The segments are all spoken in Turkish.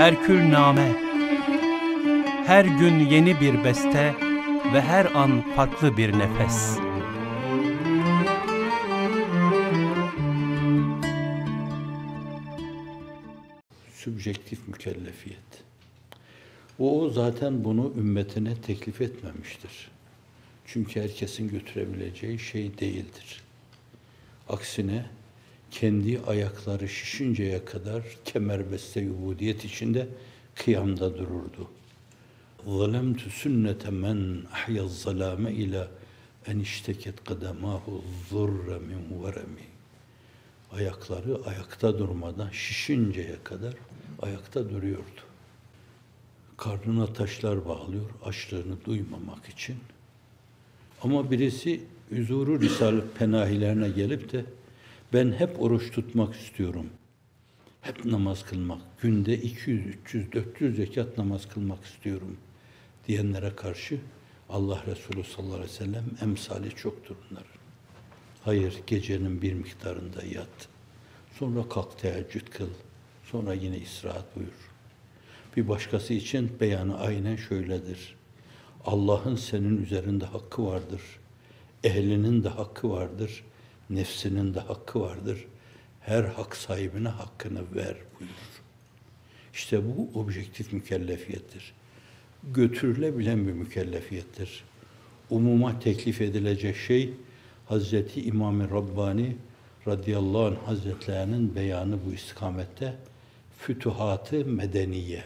Herkül name Her gün yeni bir beste ve her an farklı bir nefes. Sübjektif mükellefiyet. O zaten bunu ümmetine teklif etmemiştir. Çünkü herkesin götürebileceği şey değildir. Aksine kendi ayakları şişinceye kadar kemerbeste ubudiyet içinde kıyamda dururdu. ظَلَمْتُ سُنَّةَ مَنْ اَحْيَ zalame ile اَنْ اِشْتَكَتْ قَدَمَاهُ الظُّرَّ مِنْ وَرَمِي Ayakları ayakta durmadan şişinceye kadar ayakta duruyordu. Karnına taşlar bağlıyor açlığını duymamak için. Ama birisi huzuru Risale penahilerine gelip de ben hep oruç tutmak istiyorum. Hep namaz kılmak. Günde 200, 300, 400 zekat namaz kılmak istiyorum diyenlere karşı Allah Resulü sallallahu aleyhi ve sellem emsali çoktur bunların. Hayır gecenin bir miktarında yat. Sonra kalk teheccüd kıl. Sonra yine istirahat buyur. Bir başkası için beyanı aynen şöyledir. Allah'ın senin üzerinde hakkı vardır. Ehlinin de hakkı vardır nefsinin de hakkı vardır. Her hak sahibine hakkını ver buyurur. İşte bu objektif mükellefiyettir. Götürülebilen bir mükellefiyettir. Umuma teklif edilecek şey Hazreti İmam-ı Rabbani radıyallahu anh hazretlerinin beyanı bu istikamette fütuhatı medeniye.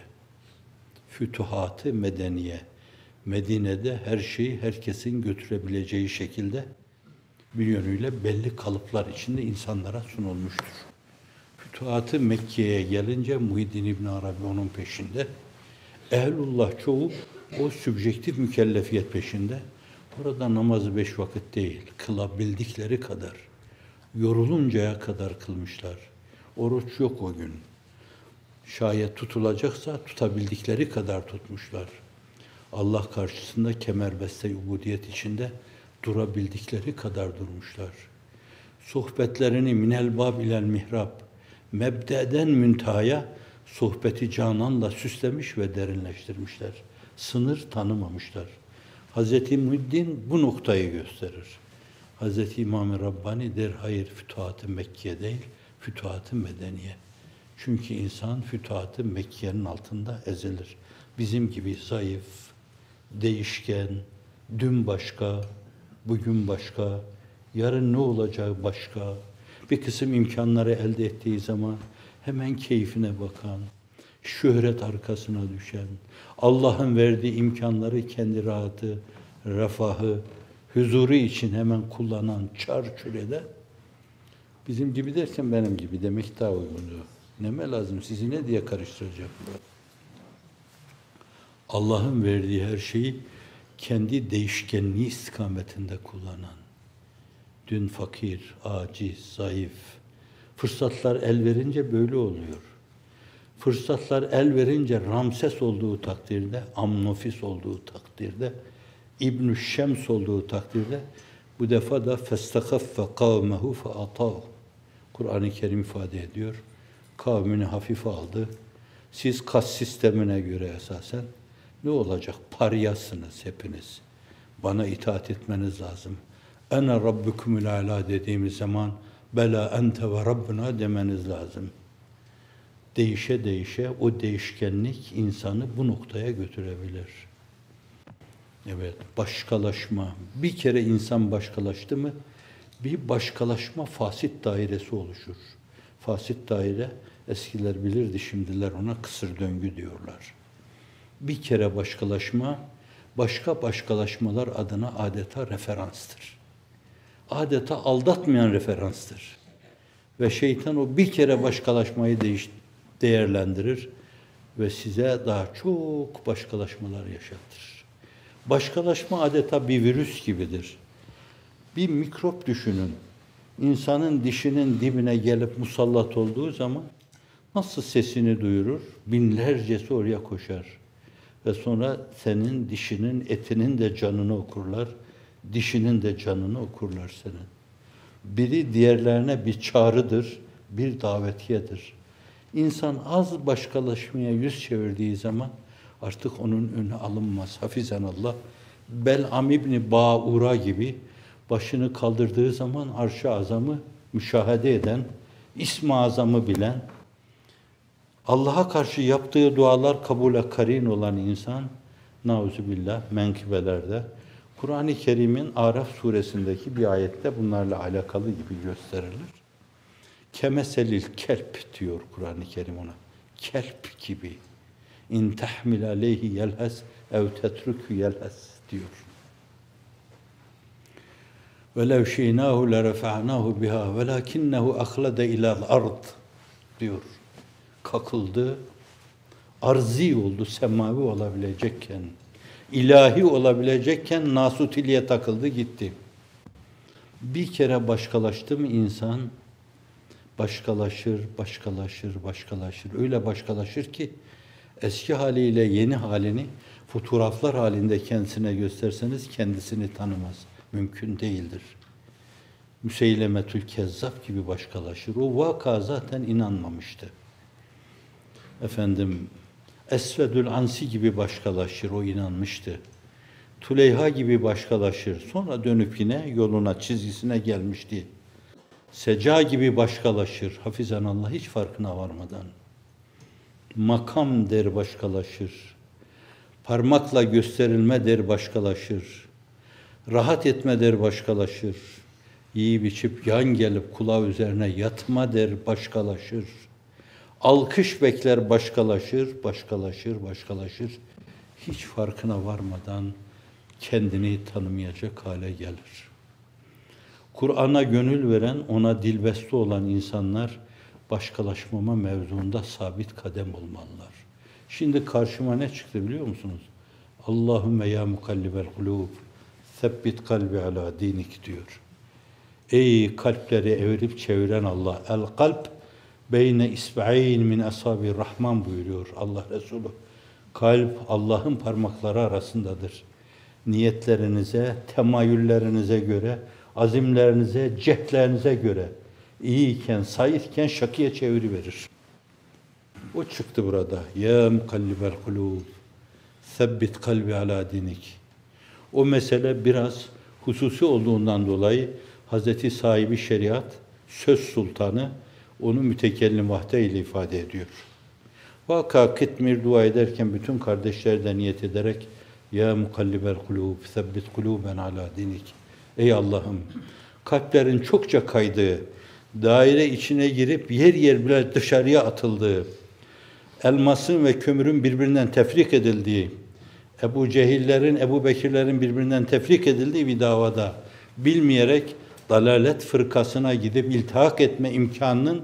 Fütuhatı medeniye. Medine'de her şeyi herkesin götürebileceği şekilde bir yönüyle belli kalıplar içinde insanlara sunulmuştur. Fütuhatı Mekke'ye gelince Muhyiddin İbn Arabi onun peşinde. Ehlullah çoğu o sübjektif mükellefiyet peşinde. Orada namazı beş vakit değil, kılabildikleri kadar, yoruluncaya kadar kılmışlar. Oruç yok o gün. Şayet tutulacaksa tutabildikleri kadar tutmuşlar. Allah karşısında kemerbeste ubudiyet içinde durabildikleri kadar durmuşlar. Sohbetlerini minel bab ile mihrap, mebdeden müntahaya sohbeti cananla süslemiş ve derinleştirmişler. Sınır tanımamışlar. Hz. Muddin bu noktayı gösterir. Hz. İmam-ı Rabbani der hayır fütuhat-ı Mekkiye değil, fütuhat-ı Medeniye. Çünkü insan fütuhat-ı Mekkiye'nin altında ezilir. Bizim gibi zayıf, değişken, dün başka, bugün başka, yarın ne olacağı başka. Bir kısım imkanları elde ettiği zaman hemen keyfine bakan, şöhret arkasına düşen, Allah'ın verdiği imkanları kendi rahatı, refahı, huzuru için hemen kullanan çarçur eden, bizim gibi derken benim gibi demek daha uygundu. Neme lazım, sizi ne diye karıştıracak? Allah'ın verdiği her şeyi kendi değişkenliği istikametinde kullanan, dün fakir, aciz, zayıf, fırsatlar el verince böyle oluyor. Fırsatlar el verince Ramses olduğu takdirde, Amnofis olduğu takdirde, ibn Şems olduğu takdirde bu defa da فَاسْتَخَفَّ قَوْمَهُ فَاَطَاهُ Kur'an-ı Kerim ifade ediyor. Kavmini hafife aldı. Siz kas sistemine göre esasen ne olacak? Paryasınız hepiniz. Bana itaat etmeniz lazım. Ene rabbukumul ala dediğimiz zaman bela ente ve rabbuna demeniz lazım. Değişe değişe o değişkenlik insanı bu noktaya götürebilir. Evet, başkalaşma. Bir kere insan başkalaştı mı bir başkalaşma fasit dairesi oluşur. Fasit daire eskiler bilirdi şimdiler ona kısır döngü diyorlar bir kere başkalaşma, başka başkalaşmalar adına adeta referanstır. Adeta aldatmayan referanstır. Ve şeytan o bir kere başkalaşmayı değiş, değerlendirir ve size daha çok başkalaşmalar yaşatır. Başkalaşma adeta bir virüs gibidir. Bir mikrop düşünün. İnsanın dişinin dibine gelip musallat olduğu zaman nasıl sesini duyurur? Binlercesi oraya koşar ve sonra senin dişinin etinin de canını okurlar, dişinin de canını okurlar senin. Biri diğerlerine bir çağrıdır, bir davetiyedir. İnsan az başkalaşmaya yüz çevirdiği zaman artık onun önü alınmaz. Hafizen Allah. Bel'am İbni Ba'ura gibi başını kaldırdığı zaman arş azamı müşahede eden, ismi azamı bilen, Allah'a karşı yaptığı dualar kabule karin olan insan, nauzubillah menkibelerde, Kur'an-ı Kerim'in Araf suresindeki bir ayette bunlarla alakalı gibi gösterilir. Kemeselil kelp diyor Kur'an-ı Kerim ona. Kelp gibi. İn tahmil aleyhi yelhes ev tetrükü yelhes diyor. Ve وَلَوْ شِئْنَاهُ لَرَفَعْنَاهُ بِهَا وَلَاكِنَّهُ أَخْلَدَ اِلَى الْأَرْضِ diyor kakıldı, arzi oldu semavi olabilecekken, ilahi olabilecekken nasutiliğe takıldı gitti. Bir kere başkalaştı mı insan, başkalaşır, başkalaşır, başkalaşır. Öyle başkalaşır ki eski haliyle yeni halini fotoğraflar halinde kendisine gösterseniz kendisini tanımaz. Mümkün değildir. Müseylemetül Kezzap gibi başkalaşır. O vaka zaten inanmamıştı efendim Esvedül Ansi gibi başkalaşır, o inanmıştı. Tuleyha gibi başkalaşır. Sonra dönüp yine yoluna, çizgisine gelmişti. Seca gibi başkalaşır. Hafizan Allah hiç farkına varmadan. Makam der başkalaşır. Parmakla gösterilme der başkalaşır. Rahat etme der başkalaşır. Yiyip içip yan gelip kulağı üzerine yatma der başkalaşır.'' Alkış bekler başkalaşır, başkalaşır, başkalaşır. Hiç farkına varmadan kendini tanımayacak hale gelir. Kur'an'a gönül veren, ona dilbeste olan insanlar başkalaşmama mevzuunda sabit kadem olmalılar. Şimdi karşıma ne çıktı biliyor musunuz? Allahümme ya mukallibel kulub, sebbit kalbi ala dinik diyor. Ey kalpleri evirip çeviren Allah, el kalp beyne isba'in min ashabi rahman buyuruyor Allah Resulü. Kalp Allah'ın parmakları arasındadır. Niyetlerinize, temayüllerinize göre, azimlerinize, cehdlerinize göre iyiyken, sayırken şakiye çeviriverir. O çıktı burada. Ya mukallibel kulub, sebbit kalbi ala dinik. O mesele biraz hususi olduğundan dolayı Hazreti sahibi şeriat, söz sultanı, onu mütekellim vahde ile ifade ediyor. Vaka Kıtmir dua ederken bütün kardeşler de niyet ederek Ya mukallibel kulub, sebbit kuluben ala dinik. Ey Allah'ım kalplerin çokça kaydığı, daire içine girip yer yer bile dışarıya atıldığı, elmasın ve kömürün birbirinden tefrik edildiği, Ebu Cehillerin, Ebu Bekirlerin birbirinden tefrik edildiği bir davada bilmeyerek dalalet fırkasına gidip iltihak etme imkanının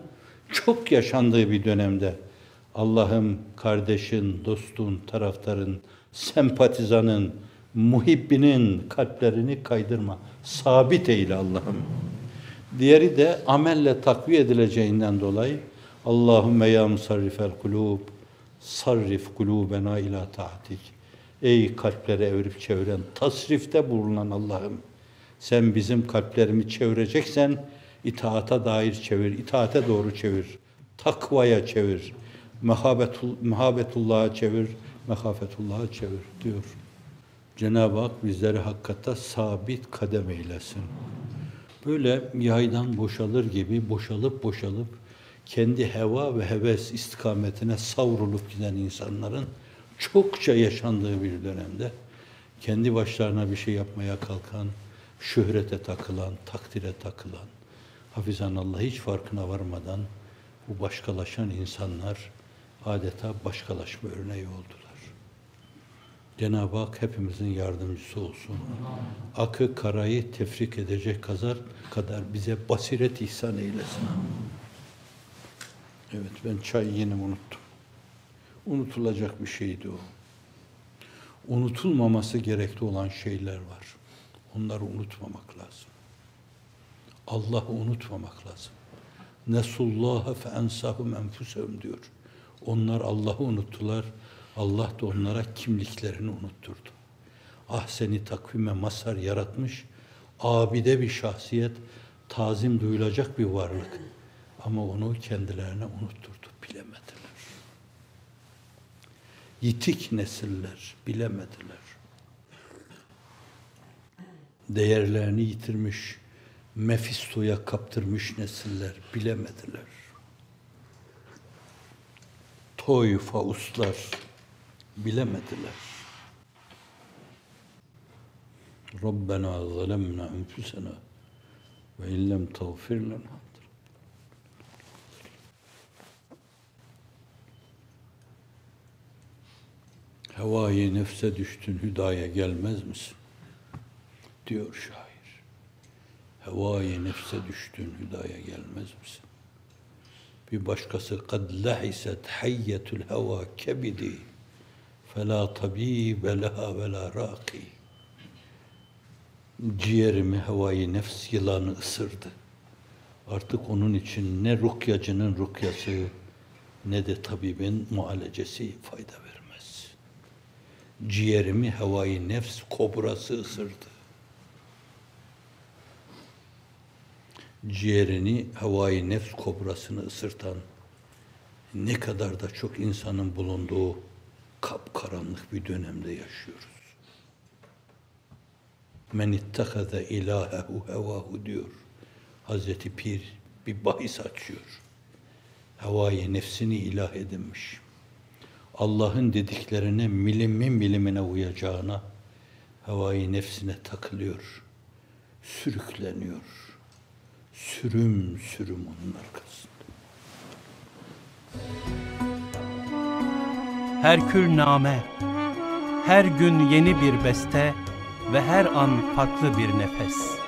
çok yaşandığı bir dönemde Allah'ım kardeşin, dostun, taraftarın, sempatizanın, muhibbinin kalplerini kaydırma. Sabit eyle Allah'ım. Diğeri de amelle takviye edileceğinden dolayı Allahümme ya musarrifel kulub sarrif kulubena ila taatik. Ey kalpleri evirip çeviren, tasrifte bulunan Allah'ım sen bizim kalplerimi çevireceksen itaata dair çevir, itaate doğru çevir, takvaya çevir, mehabetul, mehabetullah'a çevir, mehafetullah'a çevir diyor. Cenab-ı Hak bizleri hakikate sabit kadem eylesin. Böyle yaydan boşalır gibi boşalıp boşalıp kendi heva ve heves istikametine savrulup giden insanların çokça yaşandığı bir dönemde kendi başlarına bir şey yapmaya kalkan, şöhrete takılan, takdire takılan, hafizan Allah hiç farkına varmadan bu başkalaşan insanlar adeta başkalaşma örneği oldular. Cenab-ı Hak hepimizin yardımcısı olsun. Akı karayı tefrik edecek kadar, kadar bize basiret ihsan eylesin. Evet ben çayı yine unuttum. Unutulacak bir şeydi o. Unutulmaması gerekli olan şeyler var. Onları unutmamak lazım. Allah'ı unutmamak lazım. Nesullaha fe ensahum enfusehum diyor. Onlar Allah'ı unuttular. Allah da onlara kimliklerini unutturdu. Ah seni takvime masar yaratmış. Abide bir şahsiyet, tazim duyulacak bir varlık. Ama onu kendilerine unutturdu, bilemediler. Yitik nesiller bilemediler değerlerini yitirmiş, Mefisto'ya kaptırmış nesiller bilemediler. Toy Faustlar bilemediler. Rabbena zalemna enfusena ve illem tağfir lena Hevayı nefse düştün hüdaya gelmez misin? diyor şair. Hevaya nefse düştün hüdaya gelmez misin? Bir başkası kad lahiset hayyetül heva kebidi fela ve leha ve la raki. Ciğerimi hevayı nefs yılanı ısırdı. Artık onun için ne rukyacının rukyası ne de tabibin mualecesi fayda vermez. Ciğerimi hevayı nefs kobrası ısırdı. ciğerini havai nefs kobrasını ısırtan ne kadar da çok insanın bulunduğu kapkaranlık bir dönemde yaşıyoruz. Men ittehade ilahehu hevahu diyor. Hazreti Pir bir bahis açıyor. Havai nefsini ilah edinmiş. Allah'ın dediklerine milimi milimine uyacağına havai nefsine takılıyor. Sürükleniyor sürüm sürüm onun arkasında. Herkül name, her gün yeni bir beste ve her an farklı bir nefes.